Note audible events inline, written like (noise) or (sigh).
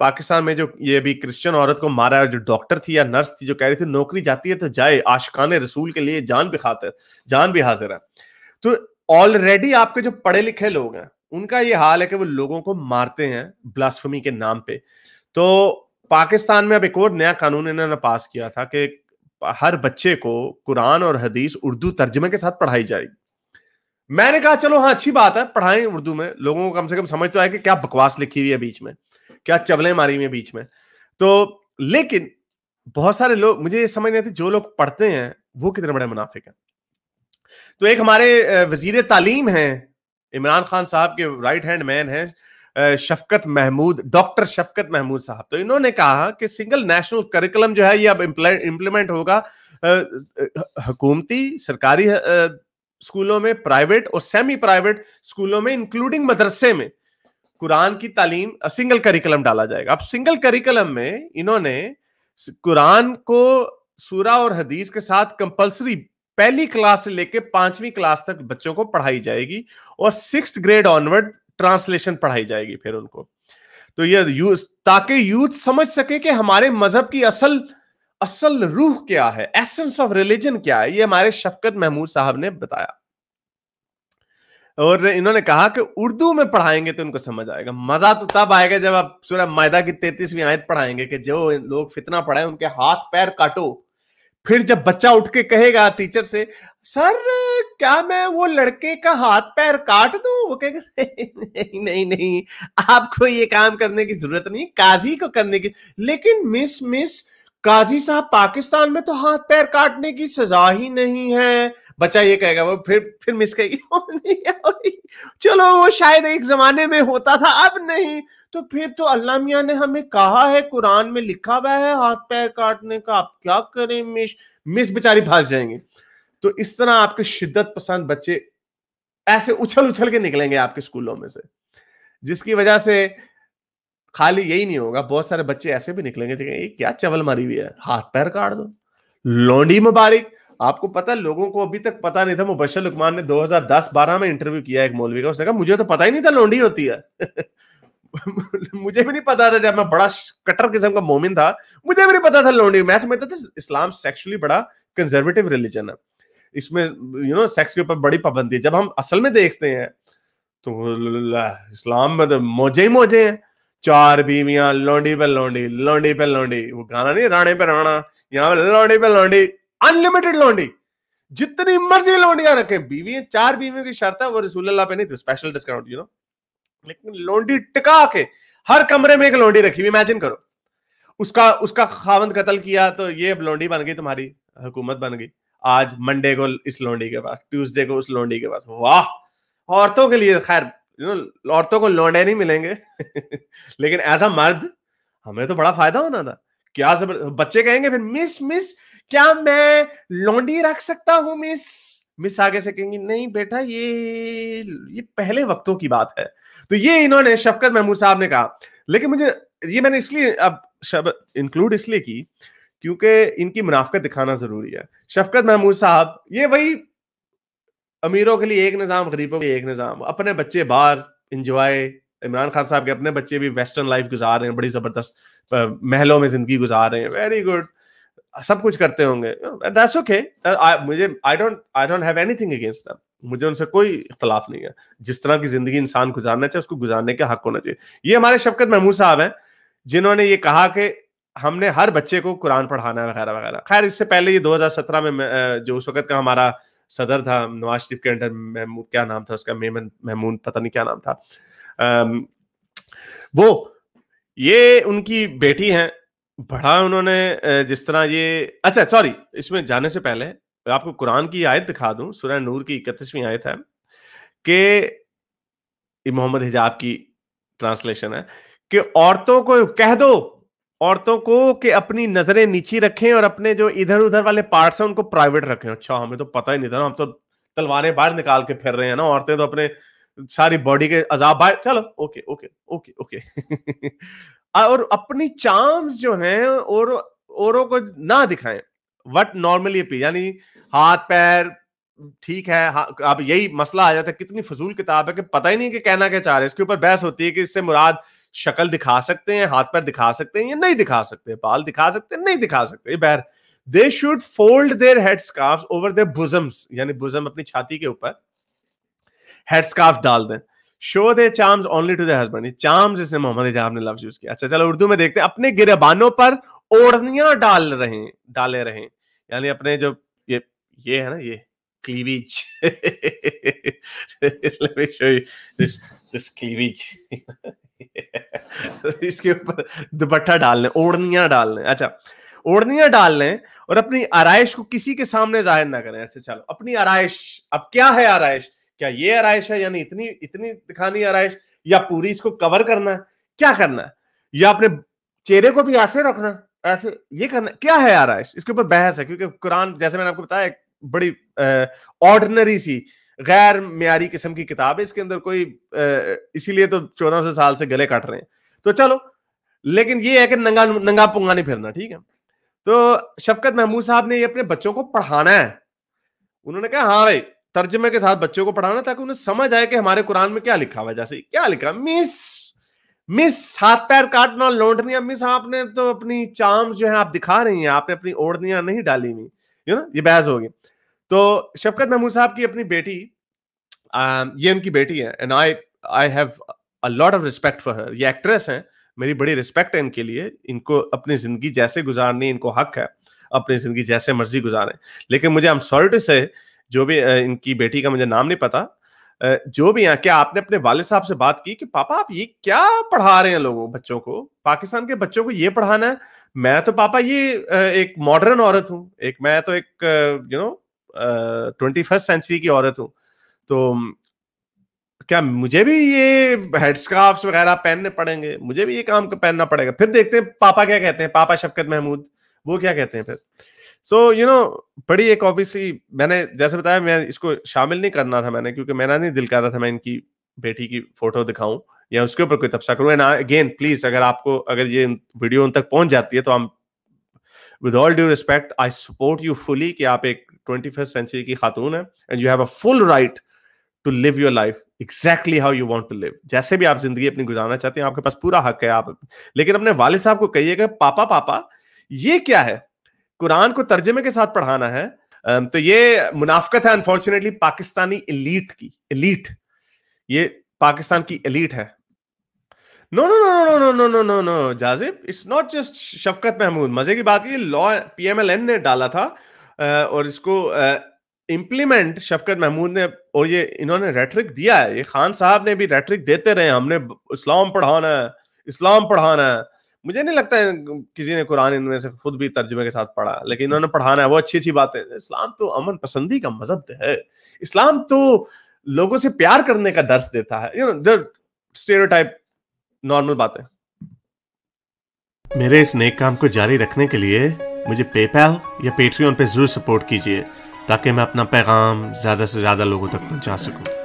पाकिस्तान में जो ये भी क्रिश्चियन औरत को मारा जो डॉक्टर थी या नर्स थी जो कह रही थी नौकरी जाती है तो जाए आशकान रसूल के लिए जान भी खातर जान भी हाजिर है तो ऑलरेडी आपके जो पढ़े लिखे लोग हैं उनका ये हाल है कि वो लोगों को मारते हैं ब्लास्फमी के नाम पे तो पाकिस्तान में अब एक और नया कानून इन्होंने पास किया था कि हर बच्चे को कुरान और हदीस उर्दू तर्जमे के साथ पढ़ाई जाएगी मैंने कहा चलो हाँ अच्छी बात है पढ़ाएं उर्दू में लोगों को कम से कम समझ तो आए कि क्या बकवास लिखी हुई है बीच में क्या चबले मारी हुई बीच में तो लेकिन बहुत सारे लोग मुझे ये समझ नहीं आती जो लोग पढ़ते हैं वो कितने बड़े मुनाफिक हैं तो एक हमारे वजीर तालीम हैं इमरान खान साहब के राइट हैंड मैन हैं शफकत महमूद डॉक्टर शफकत महमूद साहब तो इन्होंने कहा कि सिंगल नेशनल करिकुलम जो है ये अब इम्प्लीमेंट होगा हकूमती सरकारी स्कूलों में प्राइवेट और सेमी प्राइवेट स्कूलों में इंक्लूडिंग मदरसे में कुरान की तालीम सिंगल करिकुलम डाला जाएगा अब सिंगल करिकुलम में इन्होंने कुरान को सूरा और हदीस के साथ कंपलसरी पहली क्लास से लेकर पांचवी क्लास तक बच्चों को पढ़ाई जाएगी और सिक्स ग्रेड ऑनवर्ड ट्रांसलेशन पढ़ाई जाएगी फिर उनको तो ये यूथ ताकि यूथ समझ सके कि हमारे मजहब की असल असल रूह क्या है एसेंस ऑफ रिलीजन क्या है ये हमारे शफकत महमूद साहब ने बताया और इन्होंने कहा कि उर्दू में पढ़ाएंगे तो उनको समझ आएगा मजा तो तब आएगा जब आप सूर्य मैदा की तैतीसवीं आयत पढ़ाएंगे कि जो लोग फितना पढ़ाए उनके हाथ पैर काटो फिर जब बच्चा उठ के कहेगा टीचर से सर क्या मैं वो लड़के का हाथ पैर काट दू वो कहेगा नहीं नहीं नहीं आपको ये काम करने की जरूरत नहीं काजी को करने की लेकिन मिस मिस काजी साहब पाकिस्तान में तो हाथ पैर काटने की सजा ही नहीं है बच्चा ये कहेगा वो फिर फिर मिस कहेगी (laughs) चलो वो शायद एक जमाने में होता था अब नहीं तो फिर तो अल्लाह मियाँ ने हमें कहा है कुरान में लिखा हुआ है हाथ पैर काटने का आप क्या करें मिस मिस बेचारी फंस जाएंगे तो इस तरह आपके शिद्दत पसंद बच्चे ऐसे उछल उछल के निकलेंगे आपके स्कूलों में से जिसकी वजह से खाली यही नहीं होगा बहुत सारे बच्चे ऐसे भी निकलेंगे ये क्या चवल मारी हुई है हाथ पैर काट दो लौंडी मुबारक आपको पता है लोगों को अभी तक पता नहीं था मुबशर लुकमान ने 2010-12 में इंटरव्यू किया एक मौलवी का उसने कहा मुझे तो पता ही नहीं था लोंडी होती है (laughs) मुझे भी नहीं पता था जब मैं बड़ा कट्टर किस्म का मोमिन था मुझे भी नहीं पता था लोंडी मैं समझता था इस्लाम सेक्सुअली बड़ा कंजर्वेटिव रिलीजन है इसमें यू नो सेक्स के ऊपर बड़ी पाबंदी है जब हम असल में देखते हैं तो इस्लाम में तो मोजे ही मोजे हैं चार बीवियां लौंडी पे लौंडी लौंडी पे लौंडी वो गाना नहीं राणे पे राणा यहाँ पे लौंडी पे लौंडी अनलिमिटेड लॉन्डी जितनी मर्जी लॉन्डी लॉन्डियां रखें बीवी चार बीवियों की शर्त है वो रसूल पे नहीं थी स्पेशल डिस्काउंट यू नो लेकिन लॉन्डी टिका के हर कमरे में एक लॉन्डी रखी हुई इमेजिन करो उसका उसका खावंद कत्ल किया तो ये अब लॉन्डी बन गई तुम्हारी हुकूमत बन गई आज मंडे को इस लॉन्डी के पास ट्यूसडे को उस लॉन्डी के पास वाह औरतों के लिए खैर यू नो औरतों को लौंडे नहीं मिलेंगे (laughs) लेकिन एज अ मर्द हमें तो बड़ा फायदा होना था क्या जबर बच्चे कहेंगे फिर मिस मिस क्या मैं लौंडी रख सकता हूं मिस मिस आगे से कहेंगी नहीं बेटा ये ये पहले वक्तों की बात है तो ये इन्होंने शफकत महमूद साहब ने कहा लेकिन मुझे ये मैंने इसलिए अब शब इंक्लूड इसलिए की क्योंकि इनकी मुनाफ्त दिखाना जरूरी है शफकत महमूद साहब ये वही अमीरों के लिए एक निज़ाम गरीबों के लिए एक निज़ाम अपने बच्चे बाहर इंजॉय इमरान खान साहब के अपने बच्चे भी वेस्टर्न लाइफ गुजार रहे हैं बड़ी ज़बरदस्त महलों में ज़िंदगी गुजार रहे हैं वेरी गुड सब कुछ करते होंगे दैट्स ओके मुझे I don't I don't have anything against them मुझे उनसे कोई इख्तलाफ नहीं है जिस तरह की जिंदगी इंसान गुजारना चाहिए उसको गुजारने के हक होना चाहिए ये हमारे शफकत महमूद साहब हैं जिन्होंने ये कहा कि हमने हर बच्चे को कुरान पढ़ाना है वगैरह वगैरह खैर इससे पहले ये 2017 में जो उस वक्त का हमारा सदर था नवाज शरीफ के अंडर महमूद क्या नाम था उसका मेमन महमूद पता नहीं क्या नाम था वो ये उनकी बेटी हैं बढ़ा हाँ, उन्होंने जिस तरह ये अच्छा सॉरी इसमें जाने से पहले आपको कुरान की आयत दिखा दूं सुरह नूर की इकतीसवीं आयत है कि मोहम्मद हिजाब की ट्रांसलेशन है कि औरतों को कह दो औरतों को कि अपनी नजरें नीची रखें और अपने जो इधर उधर वाले पार्ट्स हैं उनको प्राइवेट रखें अच्छा हमें तो पता ही नहीं था ना हम तो तलवारें बाहर निकाल के फिर रहे हैं ना औरतें तो अपने सारी बॉडी के अजाब बाहर चलो ओके ओके ओके ओके और अपनी चार्म्स जो हैं और औरों को ना दिखाएं वट नॉर्मली यानी हाथ पैर ठीक है अब यही मसला आ जाता है कितनी फजूल किताब है कि पता ही नहीं कि कहना क्या चाह रहे इसके ऊपर बहस होती है कि इससे मुराद शक्ल दिखा सकते हैं हाथ पैर दिखा सकते हैं या नहीं दिखा सकते बाल दिखा सकते हैं नहीं दिखा सकते बैर they should fold their headscarf over their bosoms यानी बुजम अपनी छाती के ऊपर हेड स्कार्फ डाल दें show their charms only to the husband charms इसने मोहम्मद हिजाब ने लफ्ज यूज किया अच्छा चलो उर्दू में देखते हैं अपने गिरबानों पर ओढ़नियां डाल रहे डाले रहे यानी अपने जो ये ये है ना ये cleavage. Let me show you this this cleavage. (laughs) इसके ऊपर दुपट्टा डाल लें ओढ़नियां डाल लें अच्छा ओढ़नियां डाल लें और अपनी आरइश को किसी के सामने जाहिर ना करें अच्छा चलो अपनी आरइश अब क्या है आरइश क्या ये आरइश है यानी इतनी इतनी दिखानी आरइश या पूरी इसको कवर करना है क्या करना है या अपने चेहरे को भी ऐसे रखना ऐसे ये करना क्या है आरइश इसके ऊपर बहस है क्योंकि कुरान जैसे मैंने आपको बताया बड़ी ऑर्डनरी सी गैर म्यारी किस्म की किताब है इसके अंदर कोई इसीलिए तो चौदह सौ साल से गले काट रहे हैं तो चलो लेकिन ये है कि नंगा नंगा पुंगा नहीं फिरना ठीक है तो शफकत महमूद साहब ने ये अपने बच्चों को पढ़ाना है उन्होंने कहा हाँ भाई तर्जमे के साथ बच्चों को पढ़ाना ताकि उन्हें समझ आए कि हमारे कुरान में क्या लिखा हुआ जैसे क्या लिखा मिस मिस हाथ पैर काटना लौटनिया मिस आपने तो अपनी चार्म्स जो है आप दिखा रही हैं आपने अपनी ओढ़निया नहीं डाली हुई यू नो ये बहस होगी तो शफकत महमूद साहब की अपनी बेटी आ, um, ये उनकी बेटी है and I I have a lot of respect for her ये एक्ट्रेस हैं मेरी बड़ी रिस्पेक्ट है इनके लिए इनको अपनी जिंदगी जैसे गुजारनी इनको हक है अपनी जिंदगी जैसे मर्जी गुजारें लेकिन मुझे आई एम सॉरी टू से जो भी इनकी बेटी का मुझे नाम नहीं पता जो भी यहाँ क्या आपने अपने वाले साहब से बात की कि पापा आप ये क्या पढ़ा रहे हैं लोगों बच्चों को पाकिस्तान के बच्चों को ये पढ़ाना है मैं तो पापा ये एक मॉडर्न औरत हूँ एक मैं तो एक you know twenty first century की औरत हूँ तो क्या मुझे भी ये हेड वगैरह पहनने पड़ेंगे मुझे भी ये काम पहनना पड़ेगा फिर देखते हैं पापा क्या कहते हैं पापा शफकत महमूद वो क्या कहते हैं फिर सो यू नो बड़ी एक ऑब्वियसली मैंने जैसे बताया मैं इसको शामिल नहीं करना था मैंने क्योंकि मेरा नहीं दिल कर रहा था मैं इनकी बेटी की फोटो दिखाऊं या उसके ऊपर कोई तबसा करूं एंड अगेन प्लीज अगर आपको अगर ये वीडियो उन तक पहुंच जाती है तो हम with all due respect I support you fully कि आप एक ट्वेंटी फर्स्ट सेंचुरी की खातून है and you have a full right to live your life exactly how you want to live जैसे भी आप जिंदगी अपनी गुजारना चाहते हैं आपके पास पूरा हक है आप लेकिन अपने वाले साहब को कहिएगा पापा पापा ये क्या है कुरान को तर्जमे के साथ पढ़ाना है तो ये मुनाफ्त है अनफॉर्चुनेटली पाकिस्तानी इलीट की इलीट ये पाकिस्तान की इलीट है no no no no no no no no no no Jazib it's not just Shafqat Mahmood मजे की बात ये लॉ पीएमएलएन ने डाला था और इसको इम्प्लीमेंट शफकत महमूद ने और ये इन्होंने रेटरिक दिया है ये खान साहब ने भी रेटरिक देते रहे हमने इस्लाम पढ़ाना है इस्लाम पढ़ाना है मुझे नहीं लगता है किसी ने कुरान इनमें से खुद भी तर्जमे के साथ पढ़ा लेकिन इन्होंने पढ़ाना है वो अच्छी अच्छी बातें इस्लाम तो अमन पसंदी का मजहब है इस्लाम तो लोगों से प्यार करने का दर्श देता है स्टेरियोटाइप नॉर्मल बातें मेरे इस नेक काम को जारी रखने के लिए मुझे पेपैल या पेट्रियन पे जरूर सपोर्ट कीजिए ताकि मैं अपना पैगाम ज्यादा से ज्यादा लोगों तक पहुंचा सकूं